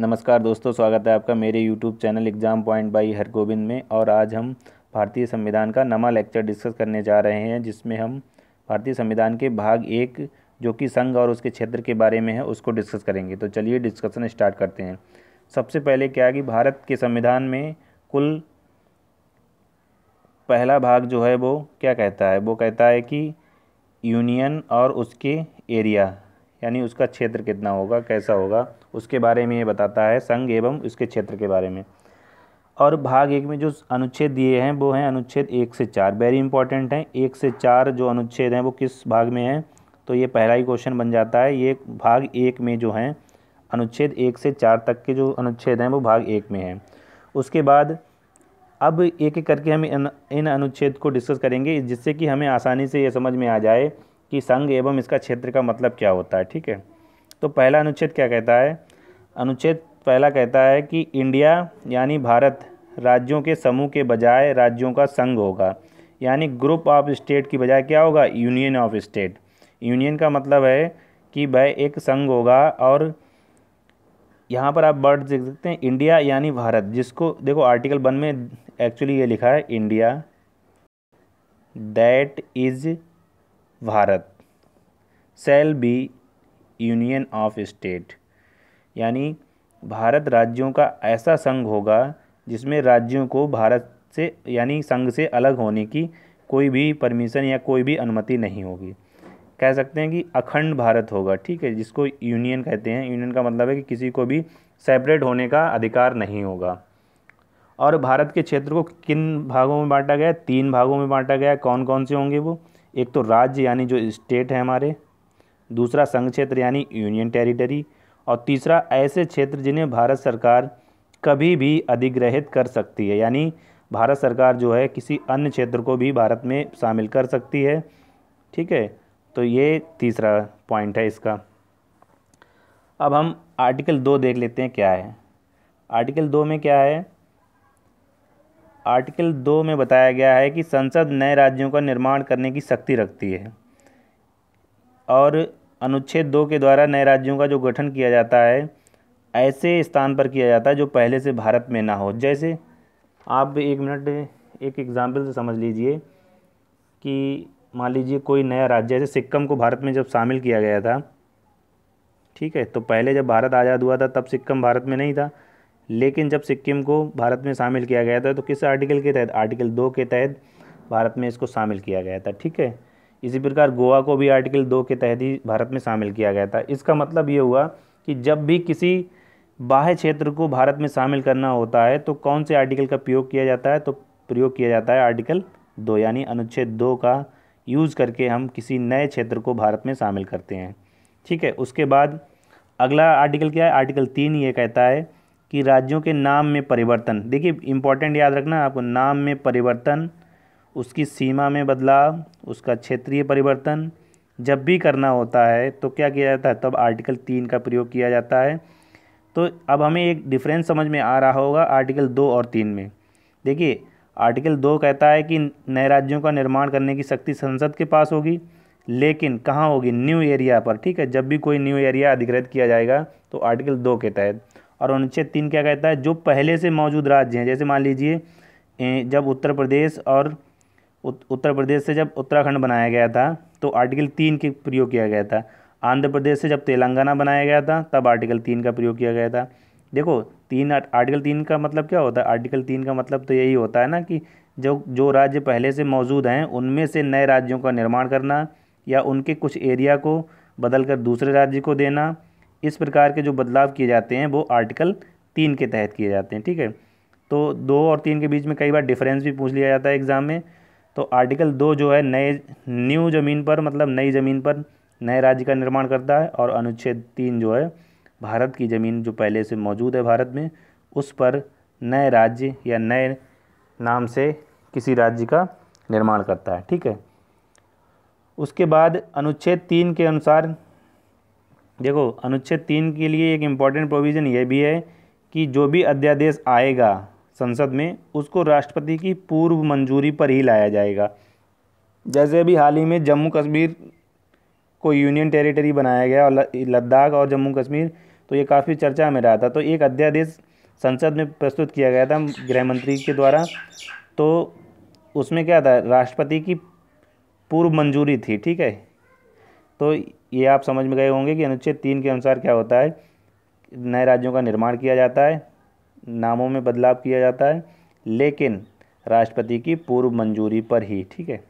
नमस्कार दोस्तों स्वागत है आपका मेरे YouTube channel exam point by Hargovind में और आज हम भारतीय संविधान का नवा लेक्चर डिस्कस करने जा रहे हैं जिसमें हम भारतीय संविधान के भाग एक जो कि संघ और उसके क्षेत्र के बारे में है उसको डिस्कस करेंगे तो चलिए डिस्कसन स्टार्ट करते हैं सबसे पहले क्या है कि भारत के संविधान में कुल पहला भाग जो है वो क्या कहता है वो कहता है कि यूनियन और उसके एरिया यानी उसका क्षेत्र कितना होगा कैसा होगा उसके बारे में ये बताता है संघ एवं उसके क्षेत्र के बारे में और भाग एक में जो अनुच्छेद दिए हैं वो हैं अनुच्छेद एक से चार वेरी इंपॉर्टेंट हैं एक से चार जो अनुच्छेद हैं वो किस भाग में हैं तो ये पहला ही क्वेश्चन बन जाता है ये भाग एक में जो हैं अनुच्छेद एक से चार तक के जो अनुच्छेद हैं वो भाग एक में हैं उसके बाद अब एक एक करके हम इन अनुच्छेद को डिस्कस करेंगे जिससे कि हमें आसानी से ये समझ में आ जाए कि संघ एवं इसका क्षेत्र का मतलब क्या होता है ठीक है तो पहला अनुच्छेद क्या कहता है अनुच्छेद पहला कहता है कि इंडिया यानी भारत राज्यों के समूह के बजाय राज्यों का संघ होगा यानी ग्रुप ऑफ स्टेट की बजाय क्या होगा यूनियन ऑफ स्टेट यूनियन का मतलब है कि वह एक संघ होगा और यहाँ पर आप वर्ड देख सकते हैं इंडिया यानी भारत जिसको देखो आर्टिकल वन में एक्चुअली ये लिखा है India that is Bharat shall be union of state यानी भारत राज्यों का ऐसा संघ होगा जिसमें राज्यों को भारत से यानी संघ से अलग होने की कोई भी परमिशन या कोई भी अनुमति नहीं होगी कह सकते हैं कि अखंड भारत होगा ठीक है जिसको यूनियन कहते हैं यूनियन का मतलब है कि किसी को भी सेपरेट होने का अधिकार नहीं होगा और भारत के क्षेत्र को किन भागों में बांटा गया तीन भागों में बांटा गया कौन कौन से होंगे वो एक तो राज्य यानी जो स्टेट है हमारे दूसरा संघ क्षेत्र यानी यूनियन टेरिटरी और तीसरा ऐसे क्षेत्र जिन्हें भारत सरकार कभी भी अधिग्रहित कर सकती है यानी भारत सरकार जो है किसी अन्य क्षेत्र को भी भारत में शामिल कर सकती है ठीक है तो ये तीसरा पॉइंट है इसका अब हम आर्टिकल दो देख लेते हैं क्या है आर्टिकल दो में क्या है आर्टिकल दो में बताया गया है कि संसद नए राज्यों का निर्माण करने की शक्ति रखती है और अनुच्छेद दो के द्वारा नए राज्यों का जो गठन किया जाता है ऐसे स्थान पर किया जाता है जो पहले से भारत में ना हो जैसे आप एक मिनट एक एग्ज़ाम्पल से समझ लीजिए कि मान लीजिए कोई नया राज्य जैसे सिक्किम को भारत में जब शामिल किया गया था ठीक है तो पहले जब भारत आज़ाद हुआ था तब सिक्किम भारत में नहीं था लेकिन जब सिक्किम को भारत में शामिल किया गया था तो किस आर्टिकल के तहत आर्टिकल दो के तहत भारत में इसको शामिल किया गया था ठीक है इसी प्रकार गोवा को भी आर्टिकल दो के तहत ही भारत में शामिल किया गया था इसका मतलब ये हुआ कि जब भी किसी बाह्य क्षेत्र को भारत में शामिल करना होता है तो कौन से आर्टिकल का प्रयोग किया जाता है तो प्रयोग किया जाता है आर्टिकल दो यानी अनुच्छेद दो का यूज़ करके हम किसी नए क्षेत्र को भारत में शामिल करते हैं ठीक है उसके बाद अगला आर्टिकल क्या है आर्टिकल तीन ये कहता है कि राज्यों के नाम में परिवर्तन देखिए इम्पोर्टेंट याद रखना आपको नाम में परिवर्तन उसकी सीमा में बदलाव उसका क्षेत्रीय परिवर्तन जब भी करना होता है तो क्या किया जाता है तब आर्टिकल तीन का प्रयोग किया जाता है तो अब हमें एक डिफरेंस समझ में आ रहा होगा आर्टिकल दो और तीन में देखिए आर्टिकल दो कहता है कि नए राज्यों का निर्माण करने की शक्ति संसद के पास होगी लेकिन कहाँ होगी न्यू एरिया पर ठीक है जब भी कोई न्यू एरिया अधिकृत किया जाएगा तो आर्टिकल दो के तहत और अनुच्छेद तीन क्या कहता है जो पहले से मौजूद राज्य हैं जैसे मान लीजिए जब उत्तर प्रदेश और उत्तर प्रदेश से जब उत्तराखंड बनाया गया था तो आर्टिकल तीन के प्रयोग किया गया था आंध्र प्रदेश से जब तेलंगाना बनाया गया था तब आर्टिकल तीन का प्रयोग किया गया था देखो तीन आर्टिकल तीन का मतलब क्या होता है आर्टिकल तीन का मतलब तो यही होता है ना कि जो जो राज्य पहले से मौजूद हैं उनमें से नए राज्यों का निर्माण करना या उनके कुछ एरिया को बदल कर दूसरे राज्य को देना इस प्रकार के जो बदलाव किए जाते हैं वो आर्टिकल तीन के तहत किए जाते हैं ठीक है तो दो और तीन के बीच में कई बार डिफरेंस भी पूछ लिया जाता है एग्ज़ाम में तो आर्टिकल दो जो है नए न्यू ज़मीन पर मतलब नई ज़मीन पर नए राज्य का निर्माण करता है और अनुच्छेद तीन जो है भारत की ज़मीन जो पहले से मौजूद है भारत में उस पर नए राज्य या नए नाम से किसी राज्य का निर्माण करता है ठीक है उसके बाद अनुच्छेद तीन के अनुसार देखो अनुच्छेद तीन के लिए एक इम्पॉर्टेंट प्रोविज़न ये भी है कि जो भी अध्यादेश आएगा संसद में उसको राष्ट्रपति की पूर्व मंजूरी पर ही लाया जाएगा जैसे अभी हाल ही में जम्मू कश्मीर को यूनियन टेरिटरी बनाया गया और लद्दाख और जम्मू कश्मीर तो ये काफ़ी चर्चा में रहा था तो एक अध्यादेश संसद में प्रस्तुत किया गया था गृह मंत्री के द्वारा तो उसमें क्या था राष्ट्रपति की पूर्व मंजूरी थी ठीक है तो ये आप समझ में गए होंगे कि अनुच्छेद तीन के अनुसार क्या होता है नए राज्यों का निर्माण किया जाता है नामों में बदलाव किया जाता है लेकिन राष्ट्रपति की पूर्व मंजूरी पर ही ठीक है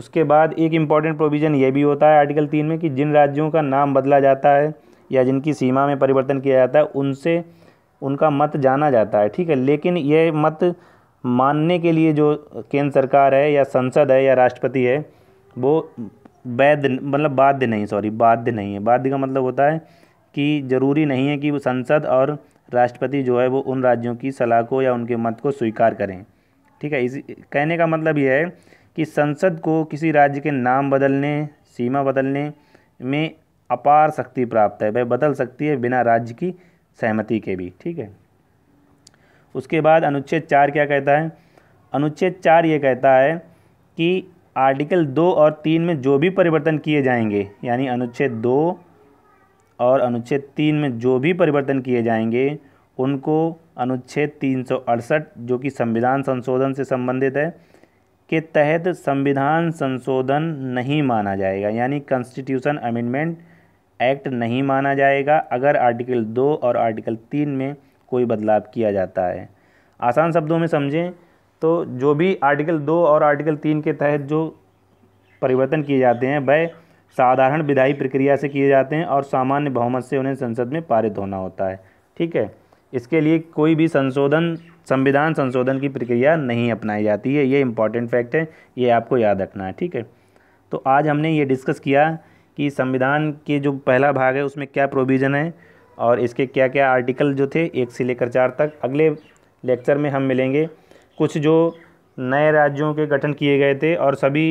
उसके बाद एक इम्पॉर्टेंट प्रोविज़न ये भी होता है आर्टिकल तीन में कि जिन राज्यों का नाम बदला जाता है या जिनकी सीमा में परिवर्तन किया जाता है उनसे उनका मत जाना जाता है ठीक है लेकिन ये मत मानने के लिए जो केंद्र सरकार है या संसद है या राष्ट्रपति है वो वैध मतलब बाध्य नहीं सॉरी बाध्य नहीं है बाध्य का मतलब होता है कि ज़रूरी नहीं है कि वो संसद और राष्ट्रपति जो है वो उन राज्यों की सलाह को या उनके मत को स्वीकार करें ठीक है इसी कहने का मतलब यह है कि संसद को किसी राज्य के नाम बदलने सीमा बदलने में अपार शक्ति प्राप्त है वह बदल सकती है बिना राज्य की सहमति के भी ठीक है उसके बाद अनुच्छेद चार क्या कहता है अनुच्छेद चार ये कहता है कि आर्टिकल दो और तीन में जो भी परिवर्तन किए जाएंगे यानी अनुच्छेद दो और अनुच्छेद तीन में जो भी परिवर्तन किए जाएंगे उनको अनुच्छेद तीन जो कि संविधान संशोधन से संबंधित है के तहत संविधान संशोधन नहीं माना जाएगा यानी कॉन्स्टिट्यूशन अमेंडमेंट एक्ट नहीं माना जाएगा अगर आर्टिकल दो और आर्टिकल तीन में कोई बदलाव किया जाता है आसान शब्दों में समझें तो जो भी आर्टिकल दो और आर्टिकल तीन के तहत जो परिवर्तन किए जाते हैं वह साधारण विधायी प्रक्रिया से किए जाते हैं और सामान्य बहुमत से उन्हें संसद में पारित होना होता है ठीक है इसके लिए कोई भी संशोधन संविधान संशोधन की प्रक्रिया नहीं अपनाई जाती है ये इम्पॉर्टेंट फैक्ट है ये आपको याद रखना है ठीक है तो आज हमने ये डिस्कस किया कि संविधान के जो पहला भाग है उसमें क्या प्रोविज़न है और इसके क्या क्या आर्टिकल जो थे एक से लेकर चार तक अगले लेक्चर में हम मिलेंगे कुछ जो नए राज्यों के गठन किए गए थे और सभी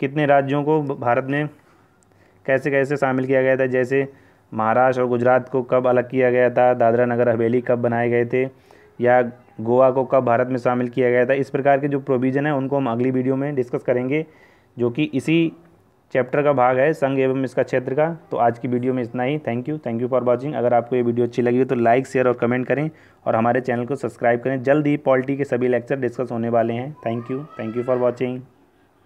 कितने राज्यों को भारत में कैसे कैसे शामिल किया गया था जैसे महाराष्ट्र और गुजरात को कब अलग किया गया था दादरा नगर हवेली कब बनाए गए थे या गोवा को कब भारत में शामिल किया गया था इस प्रकार के जो प्रोविज़न है उनको हम अगली वीडियो में डिस्कस करेंगे जो कि इसी चैप्टर का भाग है संघ एवं इसका क्षेत्र का तो आज की वीडियो में इतना ही thank you thank you for watching अगर आपको ये वीडियो अच्छी लगी हो तो लाइक शेयर और कमेंट करें और हमारे चैनल को सब्सक्राइब करें जल्द ही पॉलिटी के सभी लेक्चर डिस्कस होने वाले हैं thank you thank you for watching